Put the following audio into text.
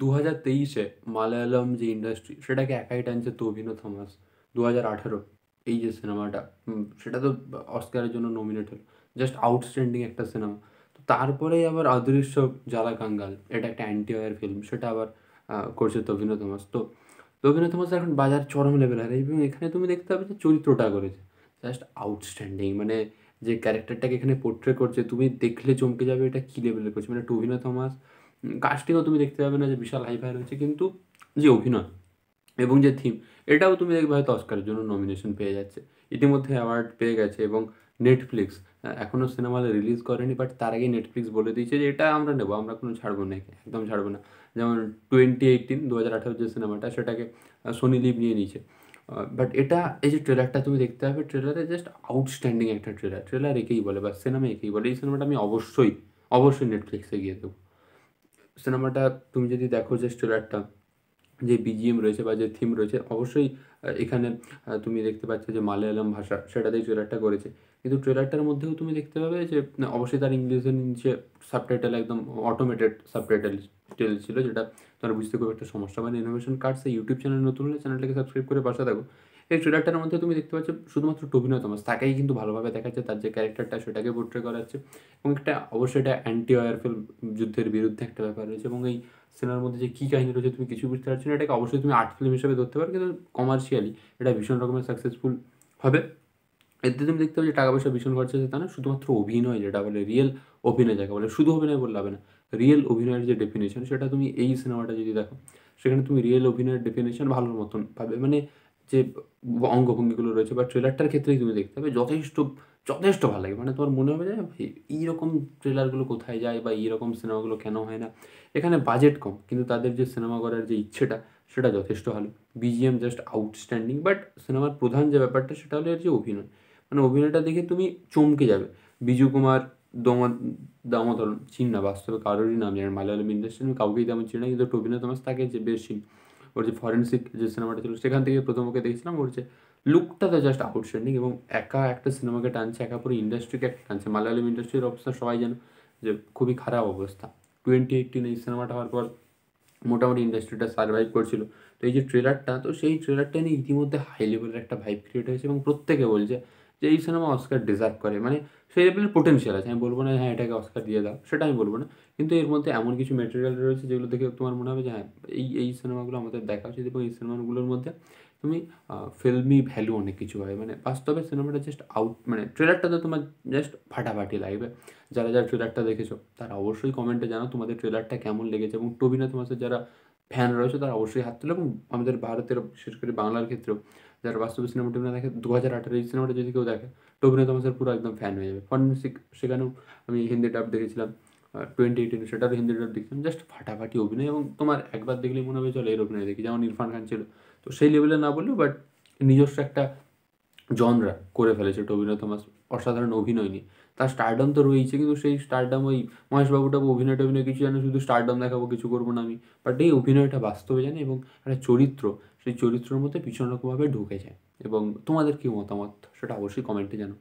দু হাজার তেইশে মালায়ালাম যে ইন্ডাস্ট্রি সেটাকে একাই টানছে তবিনো থমাস দু হাজার আঠেরো এই যে সিনেমাটা সেটা তো অস্কারের জন্য নমিনেটেড জাস্ট আউটস্ট্যান্ডিং একটা সিনেমা তো তারপরেই আবার অদৃশ্য জ্বালা কাঙ্গাল এটা একটা অ্যান্টি ওয়ার ফিল্ম সেটা আবার করছে তবিনো থমাস তো তবিনো থমাস এখন বাজার চরম লেভেল লেভেলের এবং এখানে তুমি দেখতে পাবে যে চরিত্রটা করেছে জাস্ট আউটস্ট্যান্ডিং মানে যে ক্যারেক্টারটাকে এখানে পোর্ট্রে করছে তুমি দেখলে চমকে যাবে এটা কী লেভেলের করছে মানে টবিনো থমাস কাস্টিংও তুমি দেখতে পাবে না যে বিশাল হাইফাই রয়েছে কিন্তু যে অভিনয় এবং যে থিম এটাও তুমি দেখবে হয়তো অস্কারের জন্য নমিনেশন পেয়ে যাচ্ছে ইতিমধ্যে অ্যাওয়ার্ড পেয়ে গেছে এবং নেটফ্লিক্স এখনও সিনেমা রিলিজ করেনি বাট তার আগে নেটফ্লিক্স বলে দিয়েছে যে এটা আমরা নেবো আমরা কোনো ছাড়বো না একদম ছাড়বো না যেমন টোয়েন্টি এইটিন দু হাজার আঠারো যে সিনেমাটা সেটাকে সোনি লিভ নিয়ে নিয়েছে বাট এটা এই যে ট্রেলারটা তুমি দেখতে পাবে ট্রেলারে জাস্ট আউটস্ট্যান্ডিং একটা ট্রেলার ট্রেলার একেই বলে বা সিনেমা একেই বলে এই সিনেমাটা আমি অবশ্যই অবশ্যই নেটফ্লিক্সে গিয়ে দেবো সিনেমাটা তুমি যদি দেখো যে স্টোরারটা যে বিজিএম রয়েছে বা যে থিম রয়েছে অবশ্যই এখানে তুমি দেখতে পাচ্ছ যে মালায়ালাম ভাষা সেটাতেই ট্রেলারটা করেছে কিন্তু ট্রেলারটার মধ্যেও তুমি দেখতে পাবে যে অবশ্যই তার ইংলিশের নিচে সাবটাইটেল একদম অটোমেটেড সাবটাইটেল টেল ছিল যেটা তারা বুঝতে খুব একটা সমস্যা মানে ইনোভেশন কার্ডসে ইউটিউব চ্যানেল নতুন হলে চ্যানেলটাকে সাবস্ক্রাইব করে পাশে থাকো এই ট্রেলারটার মধ্যে তুমি দেখতে পাচ্ছ শুধুমাত্র টুবিনো তোমাস তাকেই কিন্তু ভালোভাবে দেখাচ্ছে তার যে ক্যারেক্টারটা সেটাকে পোর্ট্রে করা হচ্ছে এবং একটা অবশ্যই এটা অ্যান্টি ওয়ারফেল যুদ্ধের বিরুদ্ধে একটা ব্যাপার রয়েছে এবং এই সিনেমার মধ্যে যে কী কাহিনী রয়েছে তুমি কিছু বুঝতে পারছো না এটাকে অবশ্যই তুমি আর্ট ফিল্ম হিসেবে ধরতে পারো কিন্তু কমার্শিয়ালি এটা ভীষণ রকমের সাকসেসফুল হবে এতে তুমি দেখতে পাবে যে টাকা পয়সা ভীষণ খরচা তা না শুধুমাত্র অভিনয় যেটা বলে রিয়েল অভিনয় যাকে বলে শুধু অভিনয় বললে হবে না রিয়েল অভিনয়ের যে ডেফিনেশন সেটা তুমি এই সিনেমাটা যদি দেখো সেখানে তুমি রিয়েল অভিনয়ের ডেফিনেশন ভালোর মতন পাবে মানে যে অঙ্গভঙ্গিগুলো রয়েছে বা ট্রেলারটার ক্ষেত্রেই তুমি দেখতে পাবে যথেষ্ট যথেষ্ট ভালো লাগে মানে তোমার মনে হবে যে এইরকম ট্রেলারগুলো কোথায় যায় বা এইরকম সিনেমাগুলো কেন হয় না এখানে বাজেট কম কিন্তু তাদের যে সিনেমা করার যে ইচ্ছেটা সেটা যথেষ্ট ভালো বিজিএম জাস্ট আউটস্ট্যান্ডিং বাট সিনেমার প্রধান যে ব্যাপারটা সেটা হলো এর যে অভিনয় মানে অভিনয়টা দেখে তুমি চমকে যাবে বিজু কুমার দমা দামোদর চিন না বাস্তবে কারোরই নাম জানেন মালয়ালম ইন্ডাস্ট্রি আমি কাউকেই তেমন চিনি না কিন্তু অভিনয় তোমার তাকে যে বেশ ওর যে ফরেন্সিক যে সিনেমাটা ছিল সেখান থেকে প্রথম ওকে দেখেছিলাম ওর যে লুকটা তো জাস্ট আউটস্ট্যান্ডিং এবং একা একটা সিনেমাকে টানছে একা পুরো ইন্ডাস্ট্রিকে একটা টানছে মালয়ালম ইন্ডাস্ট্রির অবস্থা সবাই জানো যে খুবই খারাপ অবস্থা টোয়েন্টি এইটিন এই সিনেমাটা হওয়ার পর মোটামুটি ইন্ডাস্ট্রিটা সার্ভাইভ করছিল তো এই যে ট্রেলারটা তো সেই ট্রেলারটা নিয়ে ইতিমধ্যে হাই লেভেলের একটা ভাইব ক্রিয়েট হয়েছে এবং প্রত্যেকে বলছে যে এই সিনেমা অস্কার ডিজার্ভ করে মানে সেই লেভেলের পোটেন্সিয়াল আছে আমি বলবো না হ্যাঁ এটাকে অস্কার দিয়ে দাও সেটা আমি বলবো না কিন্তু এর মধ্যে এমন কিছু মেটেরিয়াল রয়েছে যেগুলো দেখে তোমার মনে হবে যে হ্যাঁ এই এই সিনেমাগুলো আমাদের দেখা উচিত এবং এই সিনেমাগুলোর মধ্যে তুমি ফিল্মি ভ্যালু অনেক কিছু পাবে মানে বাস্তবে সিনেমাটা জাস্ট আউট মানে ট্রেলারটা তো তোমার জাস্ট ফাটাফাটি লাগবে যারা যারা ট্রেলারটা দেখেছো তারা অবশ্যই কমেন্টে জানো তোমাদের ট্রেলারটা কেমন লেগেছে এবং টবিনা তোমাদের যারা ফ্যান রয়েছে তারা অবশ্যই হাত তোলে এবং আমাদের ভারতের বিশেষ করে বাংলার ক্ষেত্রেও যারা বাস্তব সিনেমাটি না দেখে দু হাজার আঠারো এই সিনেমাটা যদি কেউ দেখে তো অভিনেতা তমাসের পুরো একদম ফ্যান হয়ে যাবে ফন সেখানেও আমি হিন্দি ডাব দেখেছিলাম টোয়েন্টি এইটিন সেটারও হিন্দি ডাব দেখেছিলাম জাস্ট ফাটাফাটি অভিনয় এবং তোমার একবার দেখলেই মনে হবে চলো এর অভিনয় দেখি যেমন ইরফান খান ছিল তো সেই লেভেলে না বললেও বাট নিজস্ব একটা জনরা করে ফেলেছে টোবিনো থমাস অসাধারণ অভিনয় নিয়ে তার স্টারডাম তো রয়েছে কিন্তু সেই স্টারডাম ওই মহেশবাবুটা অভিনয় টভিনয় কিছু জানে শুধু স্টারডাম দেখাবো কিছু করবো না আমি বাট এই অভিনয়টা বাস্তবে জানে এবং একটা চরিত্র সেই চরিত্রের মধ্যে ভীষণ রকমভাবে ঢুকে যায় এবং তোমাদের কী মতামত সেটা অবশ্যই কমেন্টে জানো